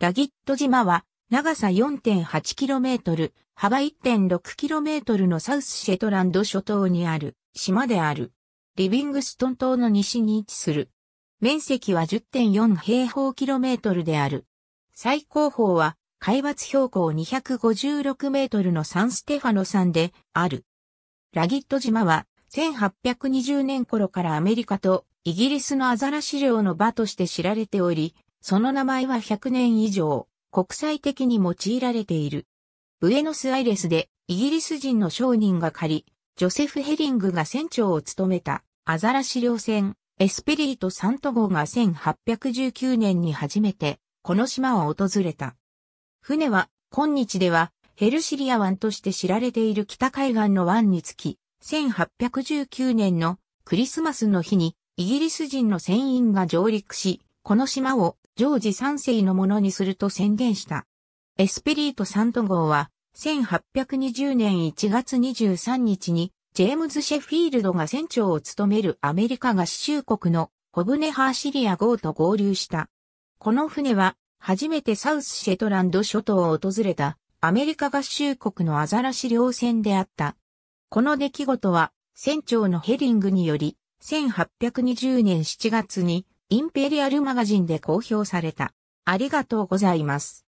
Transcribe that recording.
ラギット島は長さ 4.8km、幅 1.6km のサウスシェトランド諸島にある島である。リビングストン島の西に位置する。面積は10.4平方キロメートルである。最高峰は海抜標高256メートルのサンステファノ山である。ラギット島は1820年頃からアメリカとイギリスのアザラシ漁の場として知られており、その名前は100年以上、国際的に用いられている。ブエノスアイレスで、イギリス人の商人が借り、ジョセフ・ヘリングが船長を務めた、アザラシ漁船、エスペリート・サント号が1819年に初めて、この島を訪れた。船は、今日では、ヘルシリア湾として知られている北海岸の湾につき、1819年のクリスマスの日にイギリス人の船員が上陸し、この島をジョージ3世のものにすると宣言した。エスピリート・サント号は、1820年1月23日に、ジェームズ・シェフィールドが船長を務めるアメリカ合衆国のホブネ・ハーシリア号と合流した。この船は、初めてサウスシェトランド諸島を訪れたアメリカ合衆国のアザラシ両船であった。この出来事は船長のヘリングにより1820年7月にインペリアルマガジンで公表された。ありがとうございます。